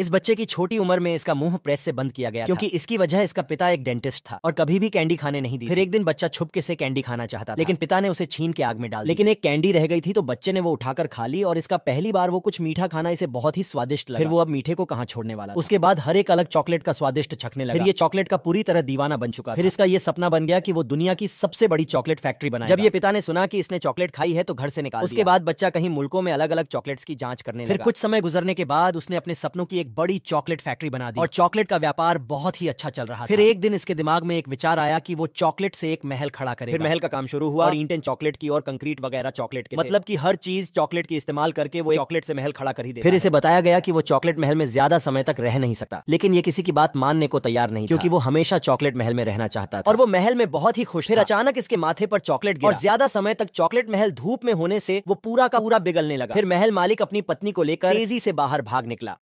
इस बच्चे की छोटी उम्र में इसका मुंह प्रेस से बंद किया गया क्योंकि इसकी वजह इसका पिता एक डेंटिस्ट था और कभी भी कैंडी खाने नहीं दी फिर एक दिन बच्चा छुपके से कैंडी खाना चाहता था लेकिन पिता ने उसे छीन के आग में डाल लेकिन एक कैंडी रह गई थी तो बच्चे ने वो उठाकर खा ली और इसका पहली बार वो कुछ मीठा खाना इसे बहुत ही स्वादिष्ट लगा फिर वो अब मीठे को कहाँ छोड़ने वाला उसके बाद हर एक अलग चॉकलेट का स्वादिष्ट छकने लगा फिर ये चॉकलेट का पूरी तरह दीवाना बन चुका फिर इसका ये सपना बन गया कि वो दुनिया की सबसे बड़ी चॉकलेट फैक्ट्री बना जब ये पिता ने सुना की इसने चॉकलेट खाई है तो घर से निकाल उसके बाद बच्चा कहीं मुल्कों में अलग अलग चॉकलेट्स की जांच करने फिर कुछ समय गुजरने के बाद उसने अपने सपनों की एक बड़ी चॉकलेट फैक्ट्री बना दी और चॉकलेट का व्यापार बहुत ही अच्छा चल रहा फिर एक दिन इसके दिमाग में एक विचार आया कि वो चॉकलेट से एक महल खड़ा करे फिर महल का काम शुरू हुआ और ईंट एंड चॉकलेट की और कंक्रीट वगैरह चॉकलेट के मतलब की हर चीज चॉकलेट की इस्तेमाल करके वो चॉकलेट से महल खड़ा कर ही दे फिर इसे बताया गया की वो चॉकलेट महल में ज्यादा समय तक रह नहीं सकता लेकिन ये किसी की बात मानने को तैयार नहीं क्योंकि वो हमेशा चॉकलेट महल में रहना चाहता था और वो महल में बहुत ही खुश फिर अचानक इसके माथे पर चॉकलेट गिरा और ज्यादा समय तक चॉकलेट महल धूप में होने से वो पूरा का पूरा बिगड़ने लगा फिर महल मालिक अपनी पत्नी को लेकर तेजी से बाहर भाग निकला